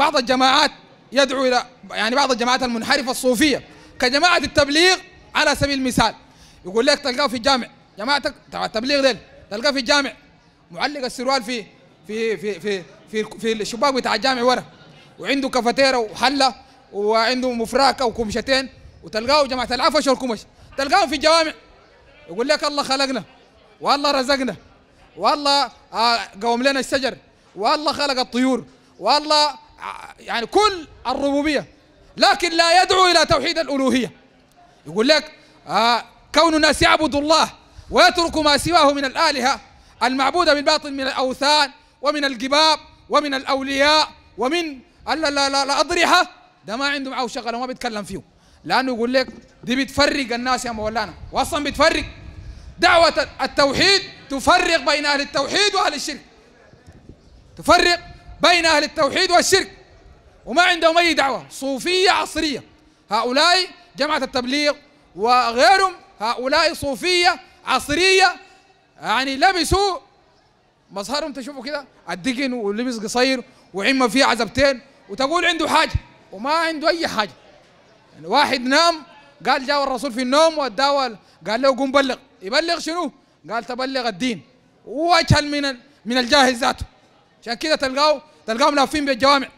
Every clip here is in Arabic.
بعض الجماعات يدعو الى يعني بعض الجماعات المنحرفه الصوفيه كجماعه التبليغ على سبيل المثال يقول لك تلقاه في الجامع جماعتك تبع التبليغ ديل تلقاه في الجامع معلق السروال في في في في في, في الشباك بتاع الجامع ورا وعنده كافتيره وحله وعنده مفراكه وكمشتين وتلقاه جماعه العفش والكمش تلقاهم في الجوامع يقول لك الله خلقنا والله رزقنا والله آه، قوم لنا الشجر والله خلق الطيور والله يعني كل الربوبية لكن لا يدعو إلى توحيد الألوهية يقول لك آه كون الناس يعبدوا الله ويتركوا ما سواه من الآلهة المعبودة بالباطل من الأوثان ومن الجباب ومن الأولياء ومن الأضرحة ده ما عندهم أو شغلة ما بيتكلم فيه لأنه يقول لك دي بتفرق الناس يا مولانا وأصلا بتفرق دعوة التوحيد تفرق بين أهل التوحيد وأهل الشرك تفرق بين أهل التوحيد والشرك وما عندهم أي دعوة صوفية عصرية هؤلاء جماعة التبليغ وغيرهم هؤلاء صوفية عصرية يعني لبسوا مظهرهم تشوفوا كده الدقن ولبس قصير وعمة فيه عزبتين وتقول عنده حاجة وما عنده أي حاجة يعني واحد نام قال جاء الرسول في النوم واداه قال له قوم بلغ يبلغ شنو؟ قال تبلغ الدين واجهل من من الجاهل ذاته عشان كده تلقاه تلقاهم لافين بالجوامع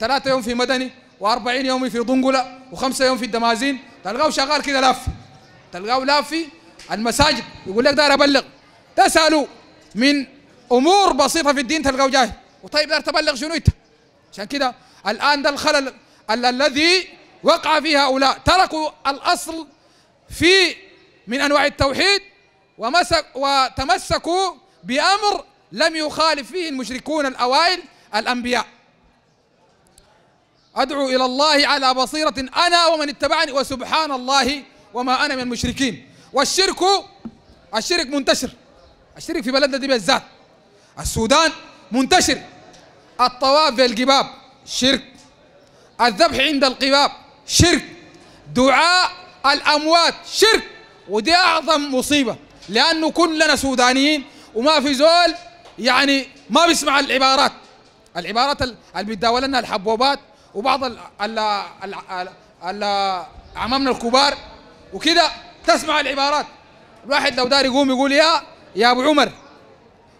ثلاثة يوم في مدني و40 يوم في ضنقلة وخمسة يوم في الدمازين تلقاه شغال كده لاف تلقاه لافي المساجد يقول لك داير ابلغ تسالوا من امور بسيطه في الدين تلقاه جاهل وطيب داير تبلغ شنو انت عشان كده الان ده الخلل الذي وقع فيه هؤلاء تركوا الاصل في من انواع التوحيد ومسك وتمسكوا بامر لم يخالف فيه المشركون الأوائل الأنبياء أدعو إلى الله على بصيرة أنا ومن اتبعني وسبحان الله وما أنا من المشركين والشرك الشرك منتشر الشرك في بلدنا دي بالذات السودان منتشر الطواف في القباب شرك الذبح عند القباب شرك دعاء الأموات شرك ودي أعظم مصيبة لأنه كلنا سودانيين وما في زول يعني ما بيسمع العبارات العبارات اللي بيتداول لنا الحبوبات وبعض ال ال ال ال عمامنا الكبار وكذا تسمع العبارات الواحد لو داري يقوم يقول يا يا ابو عمر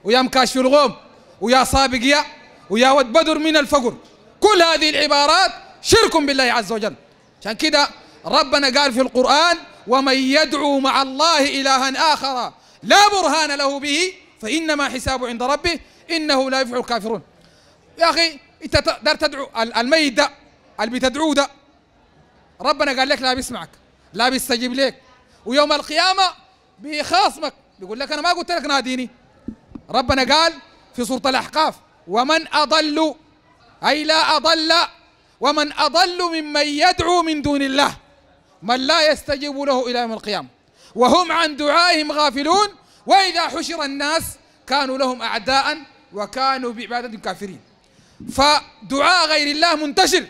ويا مكاشف الغوم ويا سابق يا ويا ود بدر من الفقر كل هذه العبارات شرك بالله عز وجل عشان كذا ربنا قال في القرآن ومن يدعو مع الله إلها آخر لا برهان له به فإنما حسابه عند ربه إنه لا يفلح الكافرون يا أخي أنت دار تدعو الميت ده اللي بتدعوه ده ربنا قال لك لا بيسمعك لا بيستجيب لك ويوم القيامة بيخاصمك بيقول لك أنا ما قلت لك ناديني ربنا قال في سورة الأحقاف ومن أضل أي لا أضل ومن أضل ممن يدعو من دون الله من لا يستجيب له إلى يوم القيامة وهم عن دعائهم غافلون وإذا حشر الناس كانوا لهم أعداء وكانوا بعبادتهم كافرين فدعاء غير الله منتشر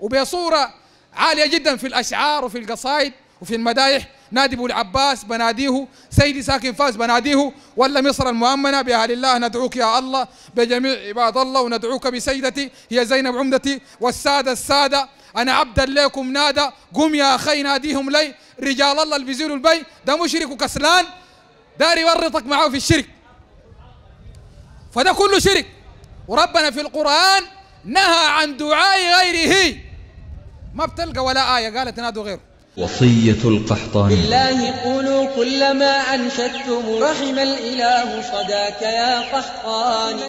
وبصورة عالية جدا في الأشعار وفي القصائد وفي المدايح نادي أبو العباس بناديه سيدي ساكن فاس بناديه ولا مصر المؤمنة بأهل الله ندعوك يا الله بجميع عباد الله وندعوك بسيدتي هي زينب عمدتي والسادة السادة أنا عبدا لكم نادى قم يا أخي ناديهم لي رجال الله اللي البي ده مشرك وكسلان داري يورطك معه في الشرك فده كله شرك وربنا في القرآن نهى عن دعاء غيره ما بتلقى ولا آية قالت نادوا غيره وصية القحطاني بالله قولوا كلما أنشدتم رحم الإله صداك يا قحطاني